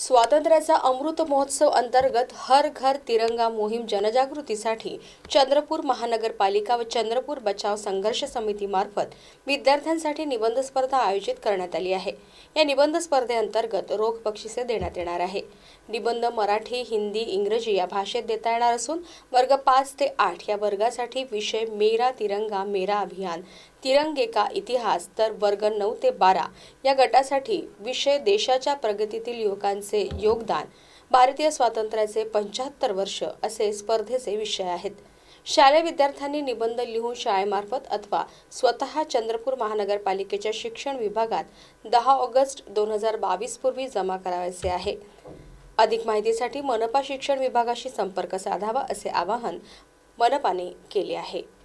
स्वातंत्र्याचा अमृत महोत्सव अंतर्गत हर घर तिरंगा मोहीम जनजागृतीसाठी चंद्रपूर महानगरपालिका व चंद्रपूर बचाव संघर्ष समितीमार्फत विद्यार्थ्यांसाठी निबंध स्पर्धा आयोजित करण्यात आली आहे या निबंध स्पर्धेअंतर्गत रोख बक्षिसे देण्यात येणार आहे निबंध मराठी हिंदी इंग्रजी या भाषेत देता येणार असून वर्ग पाच ते आठ या वर्गासाठी विषय मेरा तिरंगा मेरा अभियान तिरंगे का इतिहास तर वर्ग नऊ ते बारा या गटासाठी विषय देशाच्या प्रगतीतील युवकांचे यांचे योगदान भारतीय स्वातंत्र्याचे पंच्याहत्तर वर्ष असे स्पर्धेचे विषय आहेत शालेय विद्यार्थ्यांनी निबंध लिहून शाळेमार्फत अथवा स्वतः चंद्रपूर महानगरपालिकेच्या शिक्षण विभागात दहा ऑगस्ट दोन हजार बावीस पूर्वी जमा करावायचे आहे अधिक माहितीसाठी मनपा शिक्षण विभागाशी संपर्क साधावा असे आवाहन मनपाने केले आहे